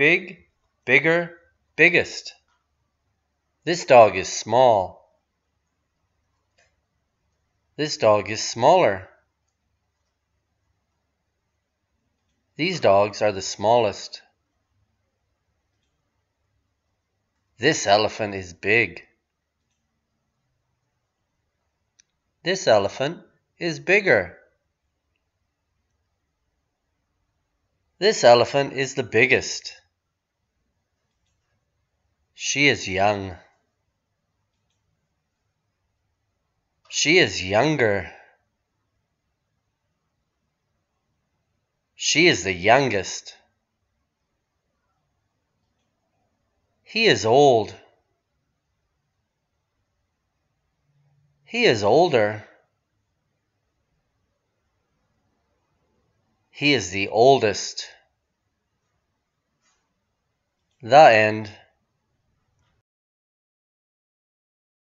Big, bigger, biggest. This dog is small. This dog is smaller. These dogs are the smallest. This elephant is big. This elephant is bigger. This elephant is the biggest. She is young. She is younger. She is the youngest. He is old. He is older. He is the oldest. The end.